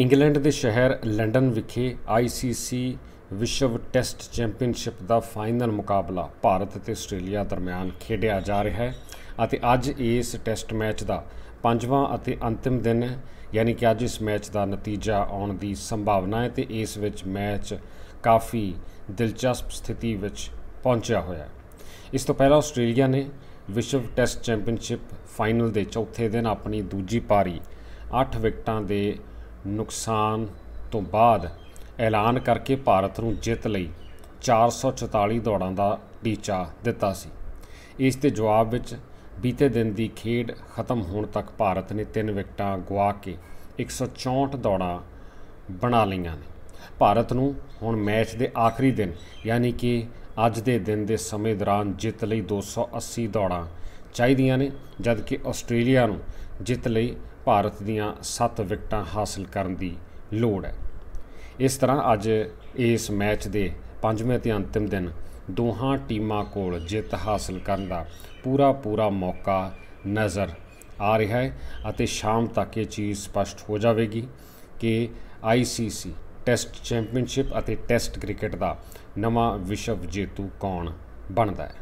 England ਦੇ ਸ਼ਹਿਰ London ਵਿਖੇ ICC ਵਿਸ਼ਵ ਟੈਸਟ ਚੈਂਪੀਅਨਸ਼ਿਪ ਦਾ ਫਾਈਨਲ ਮੁਕਾਬਲਾ ਭਾਰਤ ਅਤੇ ਆਸਟ੍ਰੇਲੀਆ ਦਰਮਿਆਨ ਖੇਡਿਆ ਜਾ ਰਿਹਾ ਹੈ ਅਤੇ ਅੱਜ ਇਸ ਟੈਸਟ ਮੈਚ ਦਾ ਪੰਜਵਾਂ ਅਤੇ ਅੰਤਿਮ ਦਿਨ ਹੈ ਯਾਨੀ ਕਿ ਅੱਜ ਇਸ ਮੈਚ ਦਾ ਨਤੀਜਾ ਆਉਣ ਦੀ ਸੰਭਾਵਨਾ ਹੈ ਤੇ ਇਸ ਵਿੱਚ ਮੈਚ ਕਾਫੀ ਦਿਲਚਸਪ ਸਥਿਤੀ ਵਿੱਚ ਪਹੁੰਚਿਆ ਹੋਇਆ ਹੈ ਇਸ ਤੋਂ ਪਹਿਲਾਂ ਆਸਟ੍ਰੇਲੀਆ ਨੇ ਵਿਸ਼ਵ ਟੈਸਟ ਚੈਂਪੀਅਨਸ਼ਿਪ ਫਾਈਨਲ ਦੇ ਚੌਥੇ ਦਿਨ ਆਪਣੀ ਦੂਜੀ ਪਾਰੀ 8 ਵਿਕਟਾਂ ਦੇ ਨੁਕਸਾਨ ਤੋਂ ਬਾਅਦ ਐਲਾਨ ਕਰਕੇ ਭਾਰਤ ਨੂੰ ਜਿੱਤ ਲਈ 444 ਦੌੜਾਂ ਦਾ ਟੀਚਾ ਦਿੱਤਾ ਸੀ ਇਸ ਦੇ ਜਵਾਬ ਵਿੱਚ ਬੀਤੇ ਦਿਨ ਦੀ ਖੇਡ ਖਤਮ ਹੋਣ ਤੱਕ ਭਾਰਤ ਨੇ 3 ਵਿਕਟਾਂ ਗਵਾ ਕੇ 164 ਦੌੜਾਂ ਬਣਾ ਲਈਆਂ ਨੇ ਭਾਰਤ ਨੂੰ ਹੁਣ ਮੈਚ ਦੇ ਆਖਰੀ ਦਿਨ ਯਾਨੀ ਕਿ ਅੱਜ ਦੇ ਦਿਨ ਦੇ ਸਮੇਂ ਦੌਰਾਨ ਜਿੱਤ ਲਈ 280 ਦੌੜਾਂ ਚਾਹੀਦੀਆਂ ਨੇ ਜਦਕਿ ਆਸਟ੍ਰੇਲੀਆ ਨੂੰ ਜਿੱਤ ਲਈ ਭਾਰਤ ਦੀਆਂ 7 ਵਿਕਟਾਂ ਹਾਸਲ ਕਰਨ ਦੀ ਲੋੜ ਹੈ ਇਸ ਤਰ੍ਹਾਂ ਅੱਜ ਇਸ ਮੈਚ ਦੇ ਪੰਜਵੇਂ ਤੇ ਅੰਤਿਮ ਦਿਨ ਦੋਹਾਂ ਟੀਮਾਂ ਕੋਲ ਜਿੱਤ ਹਾਸਲ ਕਰਨ ਦਾ ਪੂਰਾ ਪੂਰਾ ਮੌਕਾ ਨਜ਼ਰ ਆ ਰਿਹਾ ਹੈ ਅਤੇ ਸ਼ਾਮ ਤੱਕ ਇਹ ਚੀਜ਼ ਸਪਸ਼ਟ ਹੋ ਜਾਵੇਗੀ ਕਿ ICC ਟੈਸਟ ਚੈਂਪੀਅਨਸ਼ਿਪ ਅਤੇ ਟੈਸਟ ਕ੍ਰਿਕਟ ਦਾ ਨਵਾਂ ਵਿਸ਼ਵ ਜੇਤੂ ਕੌਣ ਬਣਦਾ ਹੈ